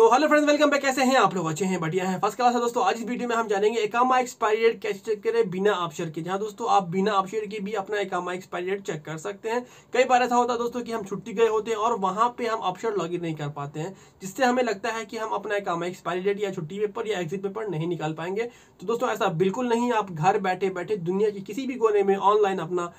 तो hello friends welcome back कैसे हैं आप लोग अच्छे हैं बढ़िया हैं फर्स्ट क्लास है दोस्तों आज इस वीडियो में हम जानेंगे एकामा एक्सपायरी डेट कैसे चेक करें बिना ऑप्शन के जहां दोस्तों आप बिना ऑप्शन के भी अपना एकामा एक्सपायरी डेट चेक कर सकते हैं कई बार ऐसा होता है दोस्तों कि हम छुट्टी गए होते हैं और वहां पर हम ऑप्शन लॉग नहीं कर पाते हैं जिससे हमें लगता है कि हम अपना एकामा एक्सपायरी डेट या छुट्टी पेपर या एग्जिट पेपर नहीं निकाल पाएंगे तो दोस्तों ऐसा बिल्कुल नहीं आप घर बैठे बैठे दुनिया के किसी भी कोने में ऑनलाइन अपना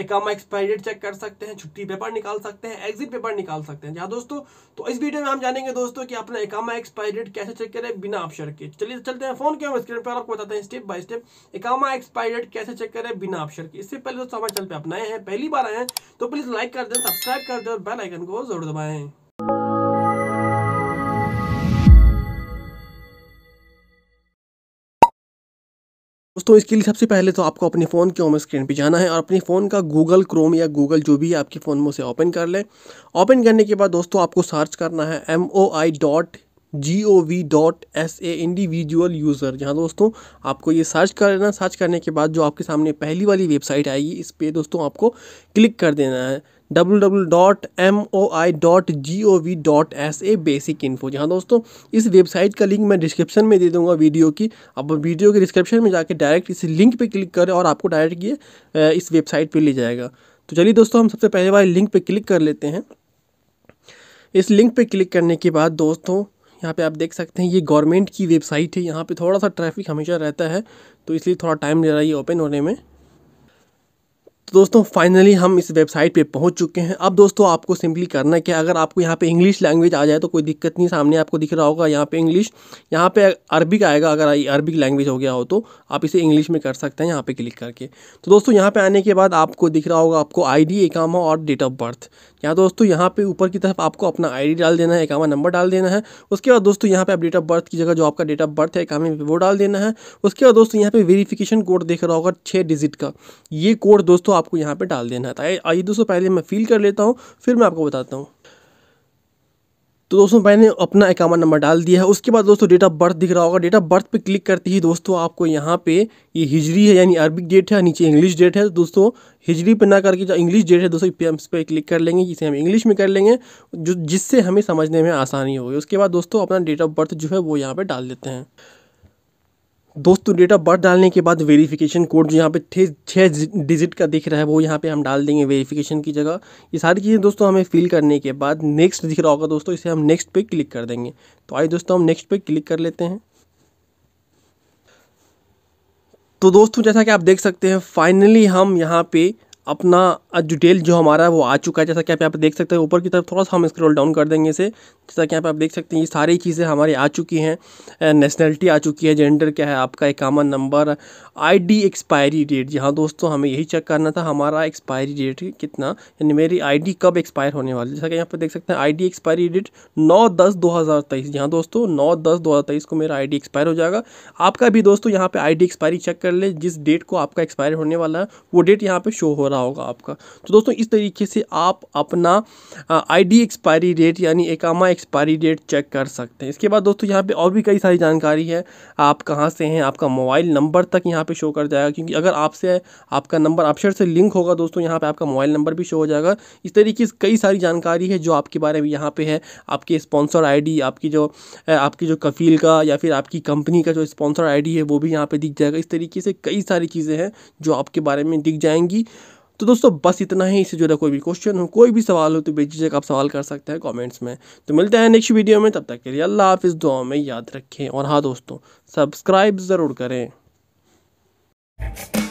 एकामा एक्सपायरी डेट चेक कर सकते हैं छुट्टी पेपर निकाल सकते हैं एग्जिट पेपर निकाल सकते हैं जहाँ दोस्तों तो इस वीडियो में हम जानेंगे दोस्तों कि अपने अपना इकामा एक्सपायरी डेट कैसे चेक करें बिना ऑप्शन के चलिए चलते हैं फोन के हम स्क्रीन पर आपको बताते हैं स्टेप बाय स्टेप इकामा एक्सपायरी डेट कैसे चेक करें बिना ऑप्शन के इससे पहले दोस्तों हमारे चैनल पर आप नए हैं पहली बार आए हैं तो प्लीज़ लाइक कर दें सब्सक्राइब कर दें और बेल आइकन को जरूर दबाएं दोस्तों इसके लिए सबसे पहले तो आपको अपने फ़ोन के होम स्क्रीन पे जाना है और अपने फ़ोन का गूगल क्रोम या गूगल जो भी है आपके फ़ोन में उसे ओपन कर लें ओपन करने के बाद दोस्तों आपको सर्च करना है M O I dot G O V dot S A individual user जहाँ दोस्तों आपको ये सर्च करना सर्च करने के बाद जो आपके सामने पहली वाली वेबसाइट आएगी इस पर दोस्तों आपको क्लिक कर देना है W W dot M O I dot G O V dot S A basic info जहाँ दोस्तों इस वेबसाइट का लिंक मैं डिस्क्रिप्शन में दे दूँगा वीडियो की अब वीडियो के डिस्क्रिप्शन में जाकर डायरेक्ट इस लिंक पर क्लिक करें और आपको डायरेक्ट ये इस वेबसाइट पर ले जाएगा तो चलिए दोस्तों हम सबसे पहले बार लिंक पर क्लिक कर लेते हैं इस लिंक पर क्लिक करने के बाद दोस्तों यहाँ पे आप देख सकते हैं ये गवर्नमेंट की वेबसाइट है यहाँ पे थोड़ा सा ट्रैफिक हमेशा रहता है तो इसलिए थोड़ा टाइम ले रहा है ये ओपन होने में तो दोस्तों फाइनली हम इस वेबसाइट पे पहुंच चुके हैं अब दोस्तों आपको सिंपली करना क्या अगर आपको यहाँ पे इंग्लिश लैंग्वेज आ जाए तो कोई दिक्कत नहीं सामने आपको दिख रहा होगा यहाँ पे इंग्लिश यहाँ पे अरबिक आएगा अगर अरबिक लैंग्वेज हो गया हो तो आप इसे इंग्लिश में कर सकते हैं यहाँ पे क्लिक करके तो दोस्तों यहाँ पर आने के बाद आपको दिख रहा होगा आपको आई डी एकामा और डेट ऑफ बर्थ यहाँ दोस्तों यहाँ पर ऊपर की तरफ आपको अपना आई डाल देना है एकामा नंबर डाल देना है उसके बाद दोस्तों यहाँ पर आप डेट ऑफ बर्थ की जगह जो आपका डेट ऑफ बर्थ है एकामे वो डाल देना है उसके बाद दोस्तों यहाँ पर वेरीफिकेशन कोड देख रहा होगा छः डिजिट का ये कोड दोस्तों आपको यहाँ पर डाल देना था आइए दोस्तों पहले मैं फिल कर लेता हूँ फिर मैं आपको बताता हूँ तो दोस्तों मैंने अपना अकाउंट नंबर डाल दिया है उसके बाद दोस्तों डेट ऑफ बर्थ दिख रहा होगा डेट ऑफ बर्थ पे क्लिक करते ही दोस्तों आपको यहाँ पे ये यह हिजरी है यानी अरबिक डेट है नीचे इंग्लिश डेट है दोस्तों हिजरी पे ना करके जो इंग्लिश डेट है दोस्तों पे हम इस पर क्लिक कर लेंगे जिसे हम इंग्लिश में कर लेंगे जो जिससे हमें समझने में आसानी होगी उसके बाद दोस्तों अपना डेट ऑफ बर्थ जो है वो यहाँ पर डाल देते हैं दोस्तों डेट ऑफ बर्थ डालने के बाद वेरिफिकेशन कोड जो यहाँ पे थे छः डिजिट का दिख रहा है वो यहाँ पे हम डाल देंगे वेरिफिकेशन की जगह ये सारी चीज़ें दोस्तों हमें फिल करने के बाद नेक्स्ट दिख रहा होगा दोस्तों इसे हम नेक्स्ट पे क्लिक कर देंगे तो आइए दोस्तों हम नेक्स्ट पे क्लिक कर लेते हैं तो दोस्तों जैसा कि आप देख सकते हैं फाइनली हम यहाँ पे अपना डिटेल जो हमारा है वो आ चुका है जैसा कि आप यहाँ पर देख सकते हैं ऊपर की तरफ थोड़ा सा हम स्क्रॉल डाउन कर देंगे इसे जैसा कि यहाँ पे आप देख सकते हैं ये सारी चीज़ें हमारी आ चुकी हैं नेशनलिटी आ चुकी है जेंडर क्या है आपका इकामा नंबर आईडी एक्सपायरी डेट जी हाँ दोस्तों हमें यही चेक करना था हमारा एक्सपायरी डेट कितना यानी मेरी आई कब एक्सपायर होने वाली जैसा कि यहाँ पर देख सकते हैं आई एक्सपायरी डेट नौ दस दो हज़ार तेईस हाँ दोस्तों नौ दस दो हज़ार तेईस को मेरा आई एक्सपायर हो जाएगा आपका भी दोस्तों यहाँ पर आई एक्सपायरी चेक कर ले जिस डेट को आपका एक्सपायर होने वाला है वो डेट यहाँ पर शो हो रहा रहा होगा आपका तो दोस्तों इस तरीके से आप अपना आईडी एक्सपायरी डेट यानी एकामा एक्सपायरी डेट चेक कर सकते हैं इसके बाद दोस्तों यहाँ पे और भी कई सारी जानकारी है आप कहाँ से हैं आपका मोबाइल नंबर तक यहाँ पे शो कर जाएगा क्योंकि अगर आपसे आपका नंबर अपशर से लिंक होगा दोस्तों यहाँ पर आपका मोबाइल नंबर भी शो हो जाएगा इस तरीके से कई सारी जानकारी है जो आपके बारे में यहाँ पर है आपके स्पॉन्सर आई आपकी जो आपकी जो कफील का या फिर आपकी कंपनी का जो स्पॉन्सर आई है वो भी यहाँ पर दिख जाएगा इस तरीके से कई सारी चीज़ें हैं जो आपके बारे में दिख जाएंगी तो दोस्तों बस इतना ही इससे जुड़ा कोई भी क्वेश्चन हो कोई भी सवाल हो तो बेझिझक आप सवाल कर सकते हैं कॉमेंट्स में तो मिलते हैं नेक्स्ट वीडियो में तब तक के लिए अल्लाह हाफ इस दुआ में याद रखें और हाँ दोस्तों सब्सक्राइब ज़रूर करें